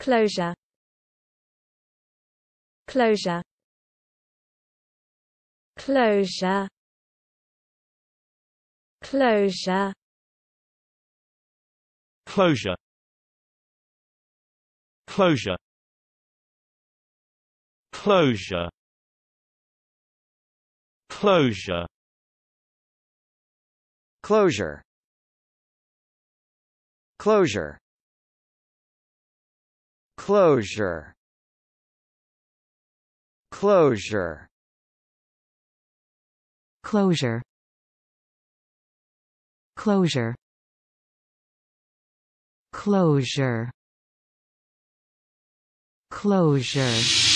closure closure closure closure closure closure closure closure closure closure closure closure closure closure closure closure